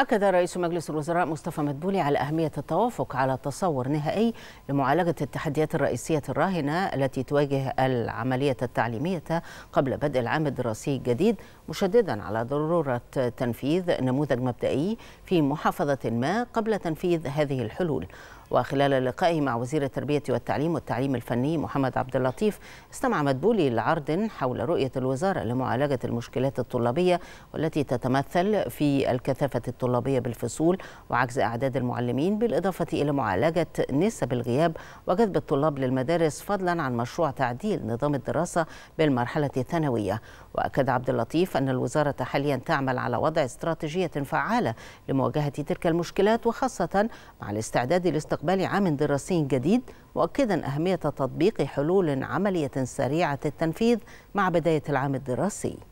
أكد رئيس مجلس الوزراء مصطفى مدبولي على أهمية التوافق على تصور نهائي لمعالجة التحديات الرئيسية الراهنة التي تواجه العملية التعليمية قبل بدء العام الدراسي الجديد مشددا على ضرورة تنفيذ نموذج مبدئي في محافظة ما قبل تنفيذ هذه الحلول وخلال لقائه مع وزير التربية والتعليم والتعليم الفني محمد عبد اللطيف استمع مدبولي لعرض حول رؤية الوزارة لمعالجة المشكلات الطلابية والتي تتمثل في الكثافة الطلابية بالفصول وعجز أعداد المعلمين بالإضافة إلى معالجة نسب الغياب وجذب الطلاب للمدارس فضلا عن مشروع تعديل نظام الدراسة بالمرحلة الثانوية وأكد عبد اللطيف أن الوزارة حاليا تعمل على وضع استراتيجية فعالة لمواجهة تلك المشكلات وخاصة مع الاستعداد لاستقبال استقبال عام دراسي جديد مؤكدا أهمية تطبيق حلول عملية سريعة التنفيذ مع بداية العام الدراسي